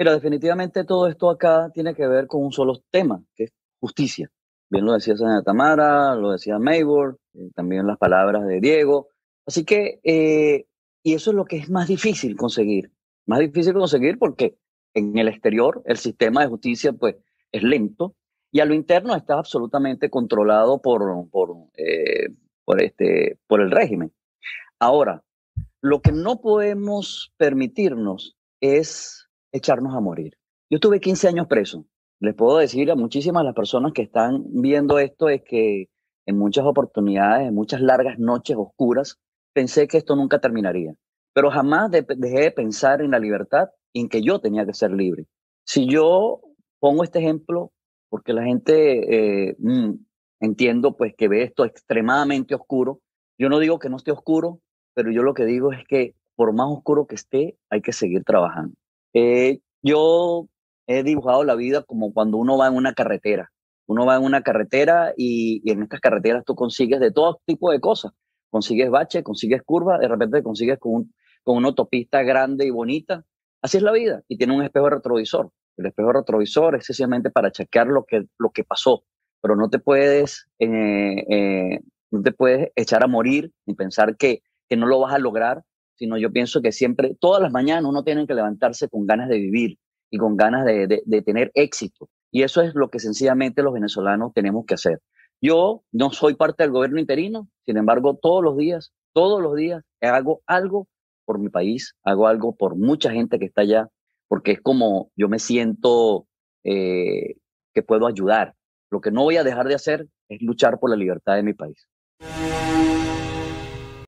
pero definitivamente todo esto acá tiene que ver con un solo tema, que es justicia. Bien lo decía Santa Tamara, lo decía Maybor, eh, también las palabras de Diego. Así que, eh, y eso es lo que es más difícil conseguir. Más difícil conseguir porque en el exterior el sistema de justicia pues es lento y a lo interno está absolutamente controlado por, por, eh, por, este, por el régimen. Ahora, lo que no podemos permitirnos es echarnos a morir. Yo tuve 15 años preso. Les puedo decir a muchísimas las personas que están viendo esto es que en muchas oportunidades, en muchas largas noches oscuras, pensé que esto nunca terminaría. Pero jamás dejé de pensar en la libertad y en que yo tenía que ser libre. Si yo pongo este ejemplo, porque la gente, eh, mm, entiendo pues que ve esto extremadamente oscuro, yo no digo que no esté oscuro, pero yo lo que digo es que por más oscuro que esté, hay que seguir trabajando. Eh, yo he dibujado la vida como cuando uno va en una carretera. Uno va en una carretera y, en estas carreteras tú consigues de todo tipo de cosas. Consigues bache, consigues curva de repente consigues con, con una autopista grande y bonita. Así es la vida y tiene un espejo retrovisor. El espejo retrovisor es sencillamente para chequear lo que, lo que pasó, pero no te puedes, eh, eh, no te puedes echar a morir ni pensar que, que no lo vas a lograr sino yo pienso que siempre, todas las mañanas uno tiene que levantarse con ganas de vivir y con ganas de, tener éxito. Y eso es lo que sencillamente los venezolanos tenemos que hacer. Yo no soy parte del gobierno interino, sin embargo, todos los días, todos los días hago algo por mi país, hago algo por mucha gente que está allá, porque es como yo me siento eh, que puedo ayudar. Lo que no voy a dejar de hacer es luchar por la libertad de mi país.